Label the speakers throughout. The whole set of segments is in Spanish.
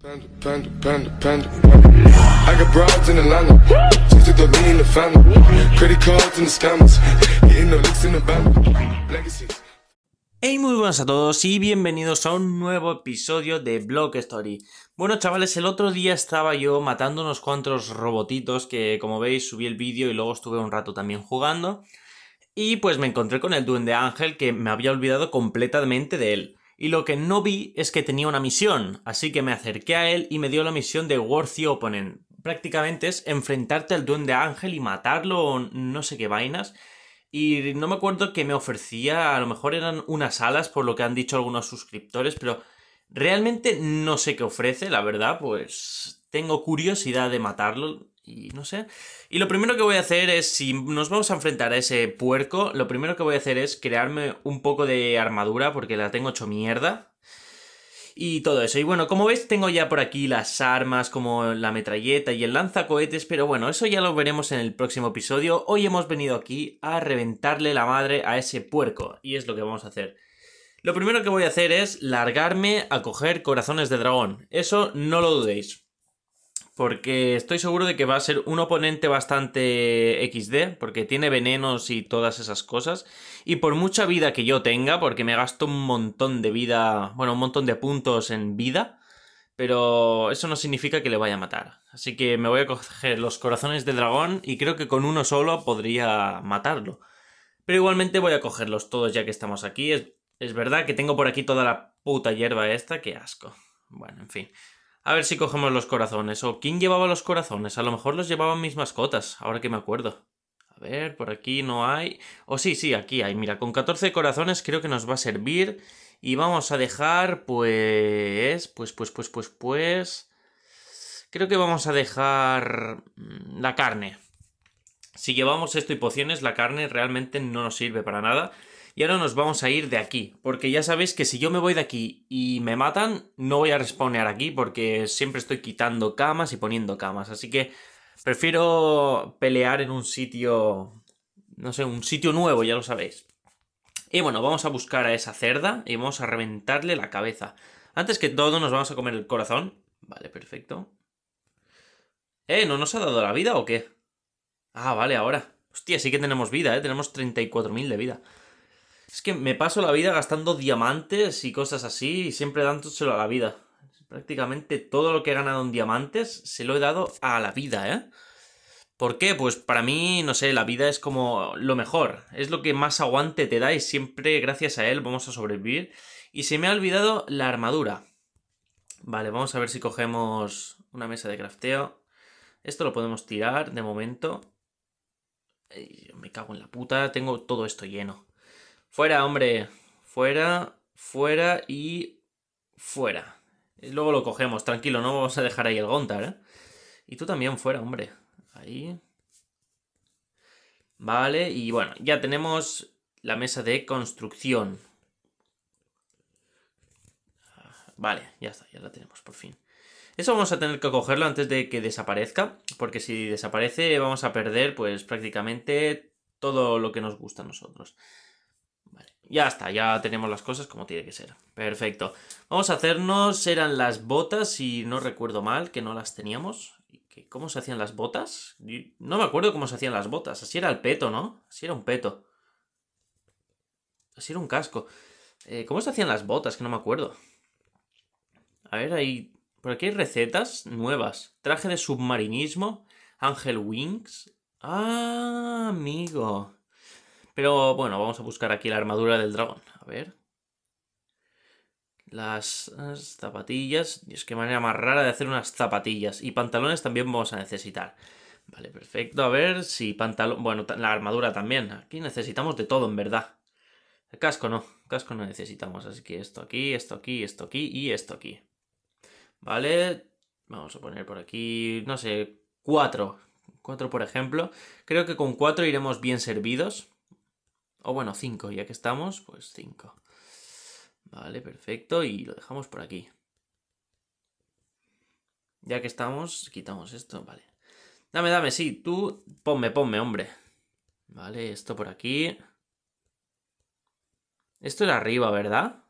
Speaker 1: Panda, I got in the family. in Hey, muy buenas a todos y bienvenidos a un nuevo episodio de Block Story. Bueno, chavales, el otro día estaba yo matando unos cuantos robotitos que, como veis, subí el vídeo y luego estuve un rato también jugando. Y pues me encontré con el duende Ángel que me había olvidado completamente de él y lo que no vi es que tenía una misión, así que me acerqué a él y me dio la misión de Worthy Opponent. Prácticamente es enfrentarte al duende ángel y matarlo o no sé qué vainas. Y no me acuerdo que me ofrecía, a lo mejor eran unas alas por lo que han dicho algunos suscriptores, pero realmente no sé qué ofrece, la verdad, pues tengo curiosidad de matarlo y no sé. Y lo primero que voy a hacer es, si nos vamos a enfrentar a ese puerco, lo primero que voy a hacer es crearme un poco de armadura porque la tengo hecho mierda. Y todo eso. Y bueno, como veis, tengo ya por aquí las armas, como la metralleta y el lanzacohetes, pero bueno, eso ya lo veremos en el próximo episodio. Hoy hemos venido aquí a reventarle la madre a ese puerco, y es lo que vamos a hacer. Lo primero que voy a hacer es largarme a coger corazones de dragón. Eso no lo dudéis porque estoy seguro de que va a ser un oponente bastante XD, porque tiene venenos y todas esas cosas. Y por mucha vida que yo tenga, porque me gasto un montón de vida, bueno, un montón de puntos en vida, pero eso no significa que le vaya a matar. Así que me voy a coger los corazones de dragón y creo que con uno solo podría matarlo. Pero igualmente voy a cogerlos todos ya que estamos aquí. Es, es verdad que tengo por aquí toda la puta hierba esta, qué asco. Bueno, en fin. A ver si cogemos los corazones. ¿O quién llevaba los corazones? A lo mejor los llevaban mis mascotas, ahora que me acuerdo. A ver, por aquí no hay... O oh, sí, sí, aquí hay. Mira, con 14 corazones creo que nos va a servir. Y vamos a dejar, pues... Pues, pues, pues, pues, pues... Creo que vamos a dejar... Mm, la carne. Si llevamos esto y pociones, la carne realmente no nos sirve para nada. Y ahora nos vamos a ir de aquí, porque ya sabéis que si yo me voy de aquí y me matan, no voy a respawnear aquí, porque siempre estoy quitando camas y poniendo camas. Así que prefiero pelear en un sitio, no sé, un sitio nuevo, ya lo sabéis. Y bueno, vamos a buscar a esa cerda y vamos a reventarle la cabeza. Antes que todo, nos vamos a comer el corazón. Vale, perfecto. ¿Eh? ¿No nos ha dado la vida o qué? Ah, vale, ahora. Hostia, sí que tenemos vida, ¿eh? Tenemos 34.000 de vida. Es que me paso la vida gastando diamantes y cosas así y siempre dándoselo a la vida. Prácticamente todo lo que he ganado en diamantes se lo he dado a la vida, ¿eh? ¿Por qué? Pues para mí, no sé, la vida es como lo mejor. Es lo que más aguante te da y siempre gracias a él vamos a sobrevivir. Y se me ha olvidado la armadura. Vale, vamos a ver si cogemos una mesa de crafteo. Esto lo podemos tirar de momento. Me cago en la puta, tengo todo esto lleno. Fuera, hombre. Fuera, fuera y fuera. Y luego lo cogemos, tranquilo, no vamos a dejar ahí el Gontar, ¿eh? Y tú también fuera, hombre. Ahí. Vale, y bueno, ya tenemos la mesa de construcción. Vale, ya está, ya la tenemos, por fin. Eso vamos a tener que cogerlo antes de que desaparezca, porque si desaparece vamos a perder pues prácticamente todo lo que nos gusta a nosotros. Ya está, ya tenemos las cosas como tiene que ser. Perfecto. Vamos a hacernos, eran las botas, y no recuerdo mal, que no las teníamos. ¿Cómo se hacían las botas? No me acuerdo cómo se hacían las botas. Así era el peto, ¿no? Así era un peto. Así era un casco. Eh, ¿Cómo se hacían las botas? Que no me acuerdo. A ver, ahí... Por aquí hay recetas nuevas. Traje de submarinismo. Ángel Wings. Ah, amigo. Pero bueno, vamos a buscar aquí la armadura del dragón. A ver. Las, zapatillas. Dios, qué manera más rara de hacer unas zapatillas. Y pantalones también vamos a necesitar. Vale, perfecto. A ver si pantalón... Bueno, la armadura también. Aquí necesitamos de todo, en verdad. El casco no. El casco no necesitamos. Así que esto aquí, esto aquí, esto aquí y esto aquí. Vale. Vamos a poner por aquí, no sé, cuatro. Cuatro, por ejemplo. Creo que con cuatro iremos bien servidos. O bueno, 5, ya que estamos, pues 5. Vale, perfecto, y lo dejamos por aquí. Ya que estamos, quitamos esto, vale. Dame, dame, sí, tú ponme, ponme, hombre. Vale, esto por aquí. Esto era arriba, ¿verdad?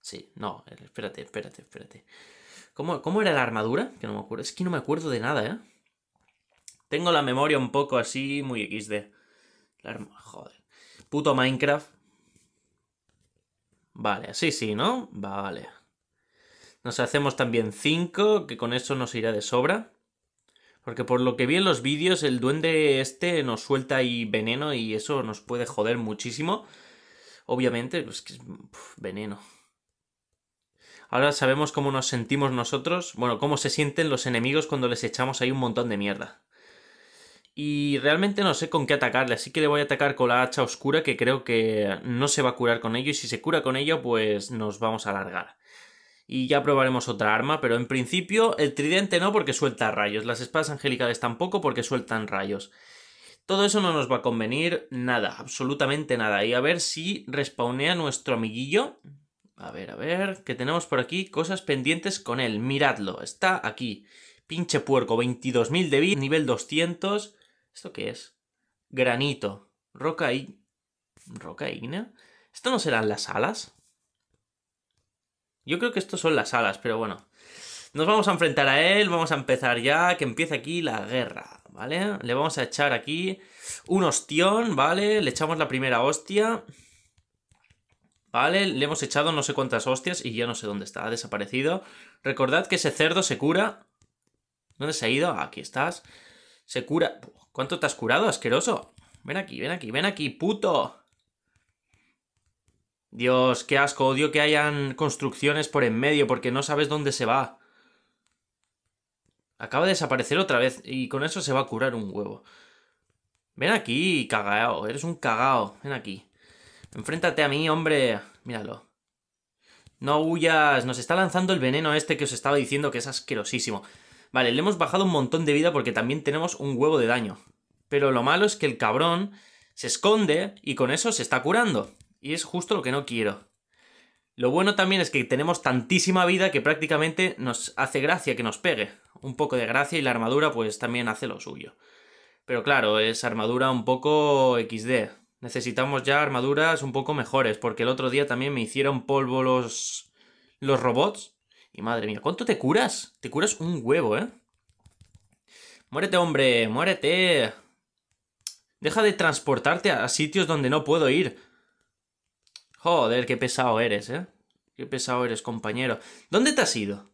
Speaker 1: Sí, no, espérate, espérate, espérate. ¿Cómo, ¿Cómo, era la armadura? Que no me acuerdo. Es que no me acuerdo de nada, ¿eh? Tengo la memoria un poco así, muy XD. La arma... Joder. Puto Minecraft. Vale, así sí, ¿no? Vale. Nos hacemos también 5, que con eso nos irá de sobra. Porque por lo que vi en los vídeos, el duende este nos suelta ahí veneno y eso nos puede joder muchísimo. Obviamente, pues que es veneno. Ahora sabemos cómo nos sentimos nosotros, bueno, cómo se sienten los enemigos cuando les echamos ahí un montón de mierda. Y realmente no sé con qué atacarle, así que le voy a atacar con la hacha oscura que creo que no se va a curar con ello y si se cura con ello pues nos vamos a alargar. Y ya probaremos otra arma, pero en principio el tridente no porque suelta rayos, las espadas angélicas tampoco porque sueltan rayos. Todo eso no nos va a convenir nada, absolutamente nada. Y a ver si respawnea nuestro amiguillo. A ver, a ver, que tenemos por aquí cosas pendientes con él. Miradlo, está aquí. Pinche puerco, 22.000 de vida, nivel 200. ¿Esto qué es? Granito. Roca y... ¿Roca ¿Esto no serán las alas? Yo creo que esto son las alas, pero bueno. Nos vamos a enfrentar a él, vamos a empezar ya, que empieza aquí la guerra, ¿vale? Le vamos a echar aquí un ostión, ¿vale? Le echamos la primera hostia. ¿Vale? Le hemos echado no sé cuántas hostias y ya no sé dónde está, ha desaparecido. Recordad que ese cerdo se cura. ¿Dónde se ha ido? Aquí estás. Se cura. ¿Cuánto te has curado, asqueroso? Ven aquí, ven aquí, ven aquí, puto. Dios, qué asco, odio que hayan construcciones por en medio porque no sabes dónde se va. Acaba de desaparecer otra vez y con eso se va a curar un huevo. Ven aquí, cagao, eres un cagao, ven aquí. Enfréntate a mí, hombre. Míralo. No huyas, nos está lanzando el veneno este que os estaba diciendo que es asquerosísimo. Vale, le hemos bajado un montón de vida porque también tenemos un huevo de daño. Pero lo malo es que el cabrón se esconde y con eso se está curando. Y es justo lo que no quiero. Lo bueno también es que tenemos tantísima vida que prácticamente nos hace gracia que nos pegue. Un poco de gracia y la armadura pues también hace lo suyo. Pero claro, es armadura un poco XD. Necesitamos ya armaduras un poco mejores, porque el otro día también me hicieron polvo los, los robots. Y madre mía, ¿cuánto te curas? Te curas un huevo, ¿eh? Muérete, hombre, muérete. Deja de transportarte a, sitios donde no puedo ir. Joder, qué pesado eres, ¿eh? Qué pesado eres, compañero. ¿Dónde te has ido?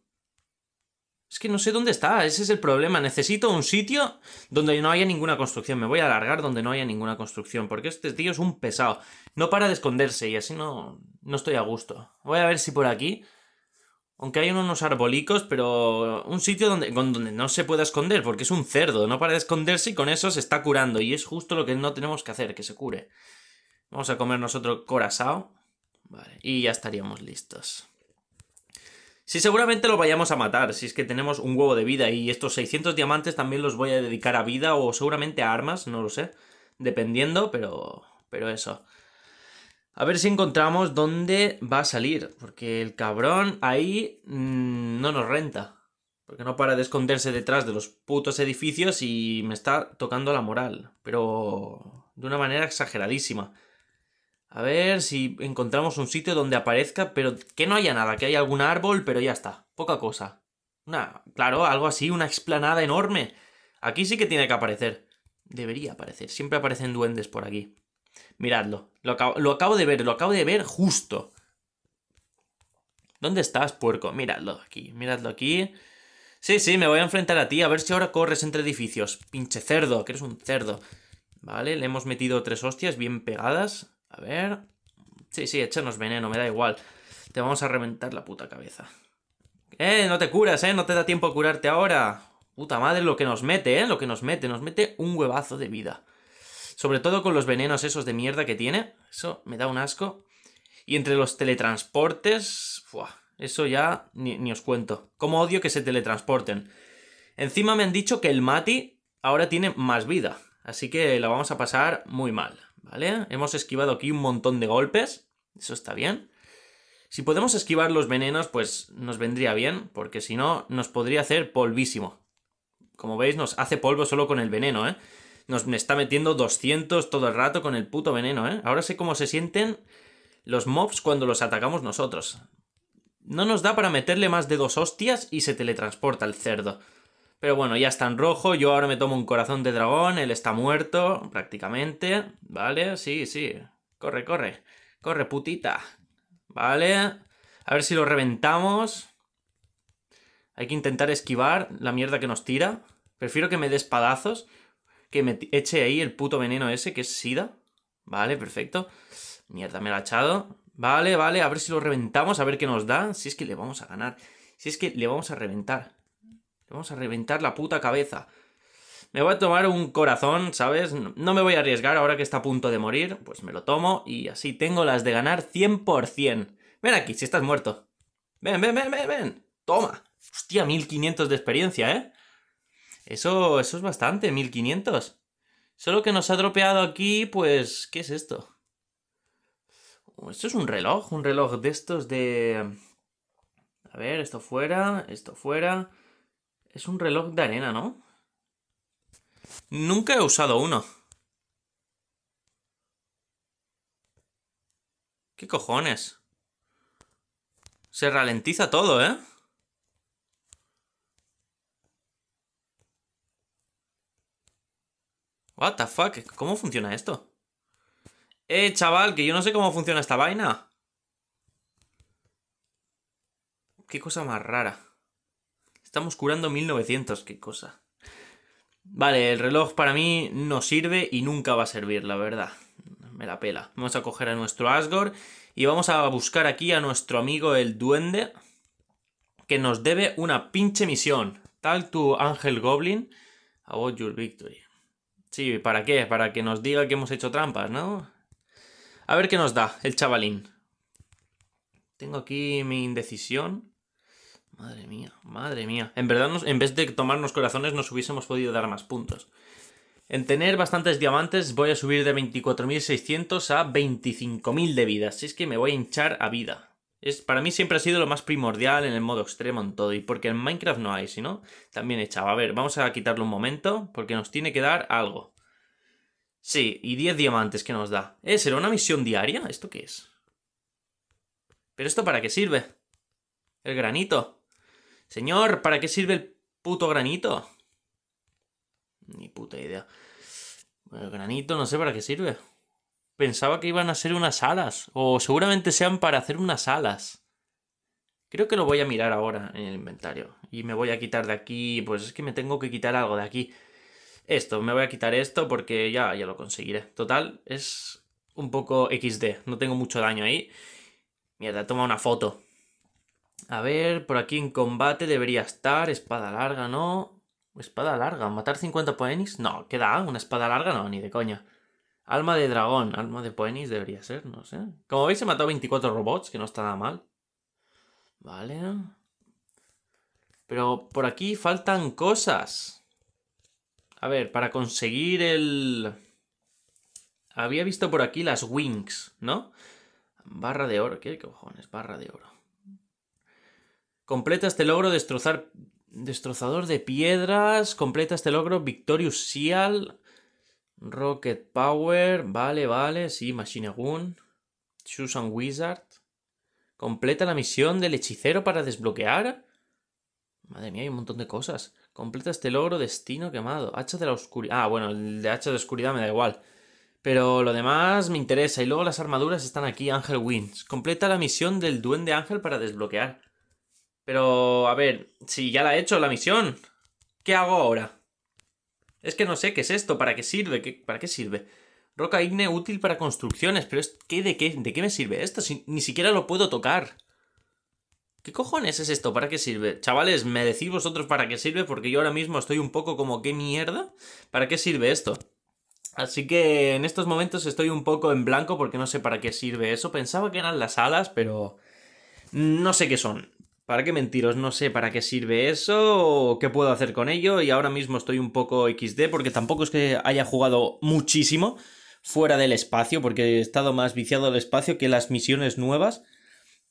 Speaker 1: Es que no sé dónde está, ese es el problema. Necesito un sitio donde no haya ninguna construcción. Me voy a alargar donde no haya ninguna construcción, porque este tío es un pesado. No para de esconderse y así no, no estoy a gusto. Voy a ver si por aquí aunque hay unos arbolicos, pero un sitio donde, donde no se pueda esconder, porque es un cerdo, no para de esconderse y con eso se está curando. Y es justo lo que no tenemos que hacer, que se cure. Vamos a comer nosotros corazao. Vale, y ya estaríamos listos. Sí, seguramente lo vayamos a matar, si es que tenemos un huevo de vida y estos 600 diamantes también los voy a dedicar a vida o seguramente a armas, no lo sé, dependiendo, pero pero eso. A ver si encontramos dónde va a salir, porque el cabrón ahí mm, no nos renta. Porque no para de esconderse detrás de los putos edificios y me está tocando la moral, pero de una manera exageradísima. A ver si encontramos un sitio donde aparezca, pero que no haya nada, que haya algún árbol, pero ya está, poca cosa. Una, claro, algo así, una explanada enorme. Aquí sí que tiene que aparecer. Debería aparecer, siempre aparecen duendes por aquí. Miradlo. Lo acabo, de ver, lo acabo de ver justo. ¿Dónde estás, puerco? Miradlo aquí, miradlo aquí. Sí, sí, me voy a enfrentar a ti, a ver si ahora corres entre edificios. Pinche cerdo, que eres un cerdo. Vale, le hemos metido tres hostias bien pegadas. A ver. Sí, sí, échanos veneno, me da igual. Te vamos a reventar la puta cabeza. ¡Eh! No te curas, ¿eh? No te da tiempo a curarte ahora. Puta madre lo que nos mete, ¿eh? Lo que nos mete. Nos mete un huevazo de vida. Sobre todo con los venenos esos de mierda que tiene. Eso me da un asco. Y entre los teletransportes... Buah, eso ya ni, os cuento. Cómo odio que se teletransporten. Encima me han dicho que el Mati ahora tiene más vida. Así que la vamos a pasar muy mal. ¿Vale? Hemos esquivado aquí un montón de golpes. Eso está bien. Si podemos esquivar los venenos, pues nos vendría bien, porque si no, nos podría hacer polvísimo. Como veis, nos hace polvo solo con el veneno, ¿eh? nos está metiendo 200 todo el rato con el puto veneno, ¿eh? Ahora sé cómo se sienten los mobs cuando los atacamos nosotros. No nos da para meterle más de dos hostias y se teletransporta el cerdo. Pero bueno, ya está en rojo, yo ahora me tomo un corazón de dragón, él está muerto, prácticamente. Vale, sí, sí. Corre, corre. Corre, putita. Vale. A ver si lo reventamos. Hay que intentar esquivar la mierda que nos tira. Prefiero que me des espadazos que me eche ahí el puto veneno ese, que es SIDA. Vale, perfecto. Mierda, me lo ha echado. Vale, vale, a ver si lo reventamos, a ver qué nos da. Si es que le vamos a ganar. Si es que le vamos a reventar. Le vamos a reventar la puta cabeza. Me voy a tomar un corazón, ¿sabes? No me voy a arriesgar ahora que está a punto de morir. Pues me lo tomo y así tengo las de ganar 100%. Ven aquí, si estás muerto. Ven, ven, ven, ven, ven. Toma. Hostia, 1500 de experiencia, ¿eh? Eso, es bastante, 1500. Solo que nos ha dropeado aquí, pues, ¿qué es esto? Oh, esto es un reloj, un reloj de estos de... A ver, esto fuera, esto fuera. Es un reloj de arena, ¿no? Nunca he usado uno. ¿Qué cojones? Se ralentiza todo, ¿eh? What the fuck? ¿Cómo funciona esto? Eh, chaval, que yo no sé cómo funciona esta vaina. Qué cosa más rara. Estamos curando 1900, qué cosa. Vale, el reloj para mí no sirve y nunca va a servir, la verdad. Me la pela. Vamos a coger a nuestro Asgore y vamos a buscar aquí a nuestro amigo el duende que nos debe una pinche misión. Tal tu Ángel Goblin, about your victory. Sí, ¿para qué? Para que nos diga que hemos hecho trampas, ¿no? A ver qué nos da el chavalín. Tengo aquí mi indecisión. Madre mía, madre mía. En verdad, en vez de tomarnos corazones, nos hubiésemos podido dar más puntos. En tener bastantes diamantes voy a subir de 24.600 a 25.000 de vida. Si es que me voy a hinchar a vida para mí siempre ha sido lo más primordial en el modo extremo, en todo. Y porque en Minecraft no hay, sino no, también echaba. A ver, vamos a quitarlo un momento, porque nos tiene que dar algo. Sí, y 10 diamantes que nos da. ¿Eh? ¿Será una misión diaria? ¿Esto qué es? ¿Pero esto para qué sirve? El granito. Señor, ¿para qué sirve el puto granito? Ni puta idea. El granito no sé para qué sirve pensaba que iban a ser unas alas, o seguramente sean para hacer unas alas. Creo que lo voy a mirar ahora en el inventario. Y me voy a quitar de aquí, pues es que me tengo que quitar algo de aquí. Esto, me voy a quitar esto porque ya, ya lo conseguiré. Total, es un poco XD, no tengo mucho daño ahí. Mierda, toma una foto. A ver, por aquí en combate debería estar. Espada larga, ¿no? Espada larga, matar 50 poenis. No, queda Una espada larga, no, ni de coña. Alma de dragón, alma de poenis debería ser, no sé. Como veis he matado 24 robots, que no está nada mal. Vale. Pero por aquí faltan cosas. A ver, para conseguir el... Había visto por aquí las wings, ¿no? Barra de oro, ¿qué cojones? Barra de oro. Completa este logro destrozar... Destrozador de piedras. Completa este logro Victorious Seal. Rocket Power, vale, vale, sí, Machine Gun. Susan Wizard. Completa la misión del hechicero para desbloquear. Madre mía, hay un montón de cosas. Completa este logro, destino quemado. Hacha de la oscuridad. Ah, bueno, el de hacha de oscuridad me da igual. Pero lo demás me interesa. Y luego las armaduras están aquí. Ángel Wins. Completa la misión del duende Ángel para desbloquear. Pero, a ver, si ya la he hecho la misión, ¿qué hago ahora? Es que no sé qué es esto, para qué sirve, ¿Qué, para qué sirve. Roca Igne útil para construcciones, pero es, ¿qué, de, qué, ¿de qué me sirve esto? ni siquiera lo puedo tocar. ¿Qué cojones es esto? ¿Para qué sirve? Chavales, me decís vosotros para qué sirve, porque yo ahora mismo estoy un poco como, ¿qué mierda? ¿Para qué sirve esto? Así que en estos momentos estoy un poco en blanco porque no sé para qué sirve eso. Pensaba que eran las alas, pero no sé qué son. ¿Para qué mentiros? No sé para qué sirve eso o qué puedo hacer con ello. Y ahora mismo estoy un poco XD porque tampoco es que haya jugado muchísimo fuera del espacio, porque he estado más viciado al espacio que las misiones nuevas.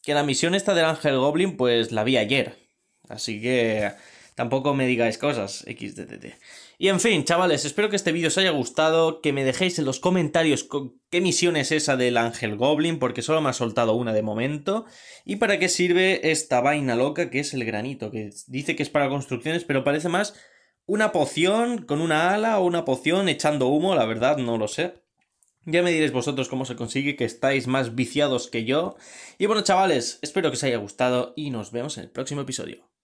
Speaker 1: Que la misión esta del Ángel Goblin, pues la vi ayer. Así que Tampoco me digáis cosas, XDTT. Y en fin, chavales, espero que este vídeo os haya gustado, que me dejéis en los comentarios qué misión es esa del Ángel Goblin, porque solo me ha soltado una de momento, y para qué sirve esta vaina loca que es el granito, que dice que es para construcciones, pero parece más una poción con una ala o una poción echando humo, la verdad no lo sé. Ya me diréis vosotros cómo se consigue, que estáis más viciados que yo. Y bueno, chavales, espero que os haya gustado y nos vemos en el próximo episodio.